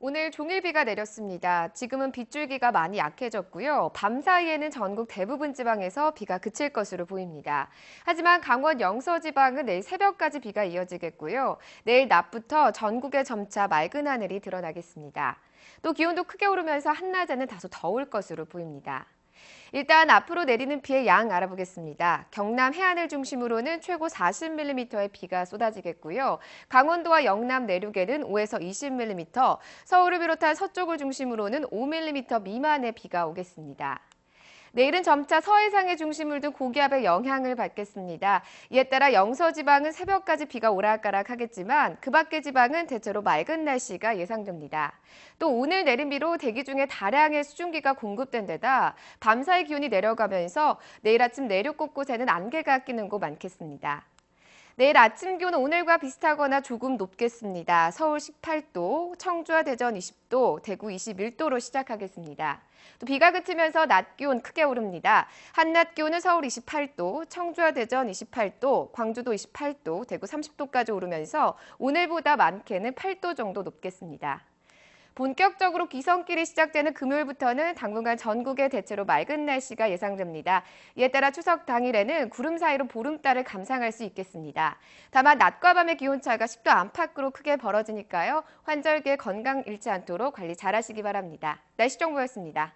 오늘 종일 비가 내렸습니다. 지금은 빗줄기가 많이 약해졌고요. 밤 사이에는 전국 대부분 지방에서 비가 그칠 것으로 보입니다. 하지만 강원 영서 지방은 내일 새벽까지 비가 이어지겠고요. 내일 낮부터 전국에 점차 맑은 하늘이 드러나겠습니다. 또 기온도 크게 오르면서 한낮에는 다소 더울 것으로 보입니다. 일단 앞으로 내리는 비의 양 알아보겠습니다. 경남 해안을 중심으로는 최고 40mm의 비가 쏟아지겠고요. 강원도와 영남 내륙에는 5에서 20mm, 서울을 비롯한 서쪽을 중심으로는 5mm 미만의 비가 오겠습니다. 내일은 점차 서해상의 중심을 둔 고기압의 영향을 받겠습니다. 이에 따라 영서 지방은 새벽까지 비가 오락가락하겠지만 그 밖의 지방은 대체로 맑은 날씨가 예상됩니다. 또 오늘 내린 비로 대기 중에 다량의 수증기가 공급된 데다 밤사이 기온이 내려가면서 내일 아침 내륙 곳곳에는 안개가 끼는 곳 많겠습니다. 내일 아침 기온은 오늘과 비슷하거나 조금 높겠습니다. 서울 18도, 청주와 대전 20도, 대구 21도로 시작하겠습니다. 또 비가 그치면서 낮 기온 크게 오릅니다. 한낮 기온은 서울 28도, 청주와 대전 28도, 광주도 28도, 대구 30도까지 오르면서 오늘보다 많게는 8도 정도 높겠습니다. 본격적으로 기성길이 시작되는 금요일부터는 당분간 전국에 대체로 맑은 날씨가 예상됩니다. 이에 따라 추석 당일에는 구름 사이로 보름달을 감상할 수 있겠습니다. 다만 낮과 밤의 기온 차가 10도 안팎으로 크게 벌어지니까요. 환절기에 건강 잃지 않도록 관리 잘하시기 바랍니다. 날씨 정보였습니다.